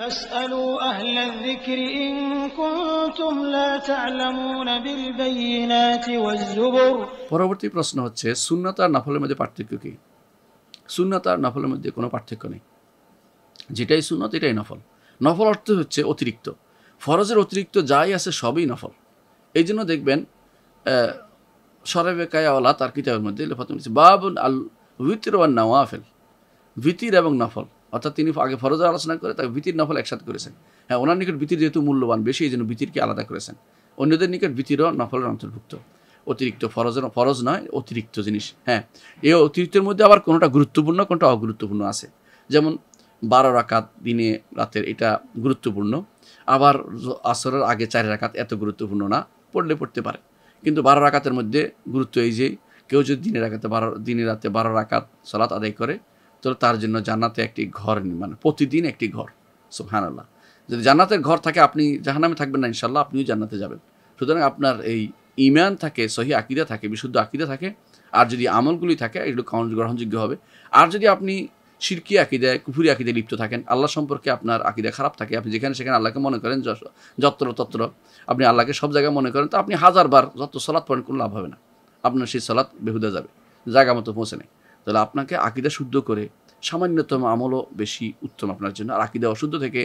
পরবর্তী প্রশ্ন হচ্ছে সুন্নাত আর নাফলের মধ্যে পার্থক্য কি সুন্নাত আর নাফলের মধ্যে কোনো পার্থক্য নেই যেটাই সুন্নাত এটাই নফল নফল অর্থ হচ্ছে অতিরিক্ত ফরজের অতিরিক্ত যাই আছে সবই নফল এই জন্য দেখবেন সরেবে কায়াওয়ালা তার কিতাবের মধ্যে লেফাত বাবুন আল ভিতির ওয়ান নওয়াফেল ভিতির এবং নফল অর্থাৎ তিনি আগে ফরজের আলোচনা করে তাকে ভীতির নফল একসাথে করেছেন হ্যাঁ ওনার নিকট ভীতির যেহেতু মূল্যবান বেশি এই জন্য ভীতিরকে আলাদা করেছেন অন্যদের নিকট ভীতিরও নফলের অন্তর্ভুক্ত অতিরিক্ত ফরজের ফরজ নয় অতিরিক্ত জিনিস হ্যাঁ এই অতিরিক্তের মধ্যে আবার কোনোটা গুরুত্বপূর্ণ কোনটা অগুরুত্বপূর্ণ আছে যেমন বারো রাকাত দিনে রাতের এটা গুরুত্বপূর্ণ আবার আসরের আগে চার রাকাত এত গুরুত্বপূর্ণ না পড়লে পড়তে পারে কিন্তু বারো রাকাতের মধ্যে গুরুত্ব এই যে কেউ যদি দিনে রাখাতে বারো দিনে রাতে বারো রাকাত সলাত আদায় করে তো তার জন্য জান্নাতে একটি ঘর মানে প্রতিদিন একটি ঘর হ্যাঁ আল্লাহ যদি জান্নাতের ঘর থাকে আপনি জাহানামে থাকবেন না ইনশাল্লাহ আপনিও জান্নাতে যাবেন সুতরাং আপনার এই ইমান থাকে সহি আকিদা থাকে বিশুদ্ধ আকিদা থাকে আর যদি আমলগুলি থাকে এগুলো গ্রহণযোগ্য হবে আর যদি আপনি শিরকি আকিদায় কুফুরি আকিদে লিপ্ত থাকেন আল্লাহ সম্পর্কে আপনার আকিদা খারাপ থাকে আপনি যেখানে সেখানে আল্লাহকে মনে করেন যত্র তত্র আপনি আল্লাহকে সব জায়গায় মনে করেন তো আপনি হাজারবার যত সলাৎ পয়েন্ট কোনো লাভ হবে না আপনার সেই সলাৎ বেহুদা যাবে জায়গা মতো পৌঁছে নেয় তাহলে আপনাকে আকিদা শুদ্ধ করে সামান্যতম আমলও বেশি উত্তম আপনার জন্য আর আকিদা অশুদ্ধ থেকে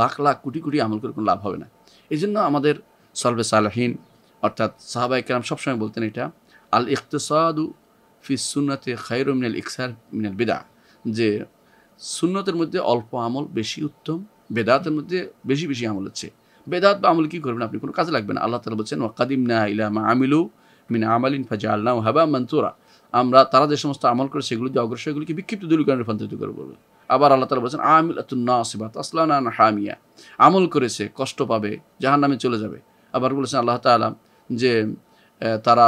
লাখ লাখ কোটি কোটি আমল করে কোনো লাভ হবে না এই জন্য আমাদের সর্বে সালাহীন অর্থাৎ সাহাবাই কেরাম সবসময় বলতেন এটা আল ইকতসাদু ফি সুনতে খায়রু মিনাল ইকসার মিনাল বেদা যে সুন্নতের মধ্যে অল্প আমল বেশি উত্তম বেদাতের মধ্যে বেশি বেশি আমল হচ্ছে বেদাত বা আমল কী করবেন আপনি কোনো কাজে লাগবেন আল্লাহ তালা বলছেন ওয়াকাদিম না ইলা আমিলু মিন আমালিন ফাজা আল্লাহ হাবা মন্তুরা আমরা তারা যে সমস্ত আমল করে সেগুলো দিয়ে অগ্রসর সেগুলিকে বিক্ষিপ্ত দূরীকরণে রূপান্তরিত করে বলবে আবার আল্লাহ তালা বলছেন আমিল আতুন্নাসিবাত আসলান হামিয়া আমল করেছে কষ্ট পাবে যাহার নামে চলে যাবে আবার বলেছেন আল্লাহ তালাম যে তারা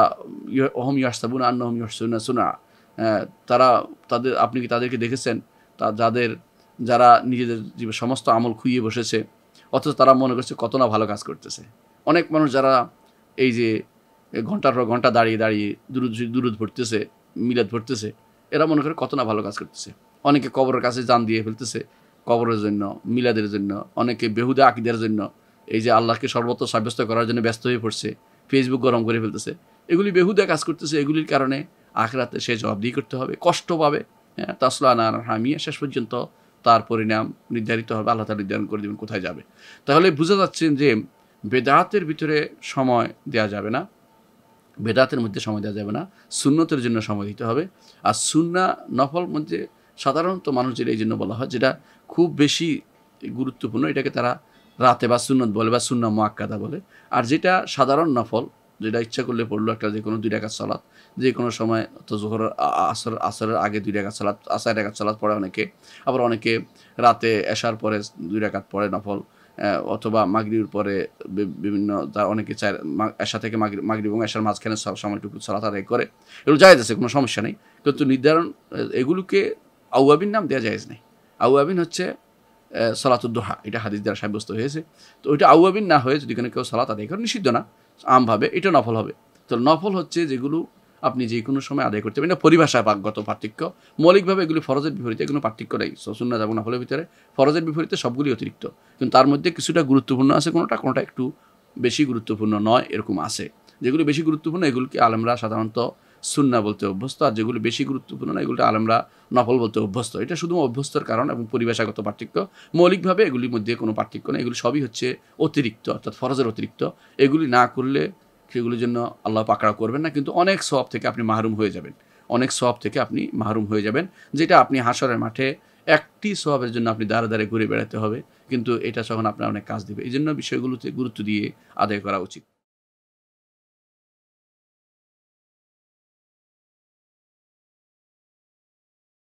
অহম ইয়াস্তাবুন আন্ন অহম ইয়াসুনা সুনা তারা তাদের আপনি কি তাদেরকে দেখেছেন তা যাদের যারা নিজেদের জীবন সমস্ত আমল খুইয়ে বসেছে অথচ তারা মনে করছে কত না ভালো কাজ করতেছে অনেক মানুষ যারা এই যে ঘন্টার পর ঘন্টা দাঁড়িয়ে দাঁড়িয়ে দুরুদ দুরুদ পড়তেছে মিলাদ পড়তেছে এরা মনে করে কত না ভালো কাজ করতেছে অনেকে কবরের কাছে যান দিয়ে ফেলতেছে কবরের জন্য মিলাদের জন্য অনেকে বেহুদা আকিদের জন্য এই যে আল্লাহকে সর্বত্র সাব্যস্ত করার জন্য ব্যস্ত হয়ে পড়ছে ফেসবুক গরম করে ফেলতেছে এগুলি বেহুদা কাজ করতেছে এগুলির কারণে আখরাতে সে দিয়ে করতে হবে কষ্ট পাবে হ্যাঁ তাসলা না হামিয়া শেষ পর্যন্ত তার পরিণাম নির্ধারিত হবে আল্লাহ তালা নির্ধারণ করে দেবেন কোথায় যাবে তাহলে বোঝা যাচ্ছেন যে বেদাহাতের ভিতরে সময় দেয়া যাবে না বেদাতের মধ্যে সময় দেওয়া যাবে না সুন্নতের জন্য সময় দিতে হবে আর সুন্না নফল মধ্যে সাধারণত মানুষ যেটা এই জন্য বলা হয় যেটা খুব বেশি গুরুত্বপূর্ণ এটাকে তারা রাতে বা সুন্নত বলে বা সুন্না মোয়াক্কাদা বলে আর যেটা সাধারণ নফল যেটা ইচ্ছা করলে পড়লো একটা যে কোনো দুই টাকার চলাত যে কোনো সময় তো জোহর আসর আসরের আগে দুই টাকার চলাত আসার টাকার চলাত পড়ে অনেকে আবার অনেকে রাতে এসার পরে দুই টাকাত পড়ে নফল অথবা মাগরীর পরে বিভিন্ন তার অনেকে চায় এশা থেকে মাগরি মাগরি এবং এশার মাঝখানে সময়টুকু সালাত আদায় করে এগুলো জায়েজ আছে কোনো সমস্যা নেই কিন্তু নির্ধারণ এগুলোকে আউয়াবিন নাম দেওয়া জায়েজ নেই আউয়াবিন হচ্ছে সলাতুদ্দোহা এটা হাদিস দ্বারা সাব্যস্ত হয়েছে তো ওইটা আউয়াবিন না হয়ে যদি কোনো কেউ সালাত আদায় করে নিষিদ্ধ না আমভাবে এটা নফল হবে তো নফল হচ্ছে যেগুলো আপনি যে কোনো সময় আদায় করতে পারেন না পরিভাষা বাগগত পার্থক্য মৌলিকভাবে এগুলি ফরজের বিপরীতে কোনো পার্থক্য নেই যাবো না ফলের ভিতরে ফরজের বিপরীতে সবগুলি অতিরিক্ত কিন্তু তার মধ্যে কিছুটা গুরুত্বপূর্ণ আছে কোনোটা কোনোটা একটু বেশি গুরুত্বপূর্ণ নয় এরকম আছে যেগুলো বেশি গুরুত্বপূর্ণ এগুলিকে আলমরা সাধারণত সুন্না বলতে অভ্যস্ত আর যেগুলো বেশি গুরুত্বপূর্ণ না এগুলো আলমরা নফল বলতে অভ্যস্ত এটা শুধু অভ্যস্তর কারণ এবং পরিবেশাগত পার্থক্য মৌলিকভাবে এগুলির মধ্যে কোনো পার্থক্য নেই এগুলি সবই হচ্ছে অতিরিক্ত অর্থাৎ ফরজের অতিরিক্ত এগুলি না করলে সেগুলোর জন্য আল্লাহ পাকড়া করবেন না কিন্তু অনেক সব থেকে আপনি মাহরুম হয়ে যাবেন অনেক সব থেকে আপনি মাহরুম হয়ে যাবেন যেটা আপনি হাসরের মাঠে একটি স্বভাবের জন্য আপনি দাঁড়ে দাঁড়ে ঘুরে বেড়াতে হবে কিন্তু এটা তখন আপনার অনেক কাজ দেবে এই জন্য বিষয়গুলোতে গুরুত্ব দিয়ে আদায় করা উচিত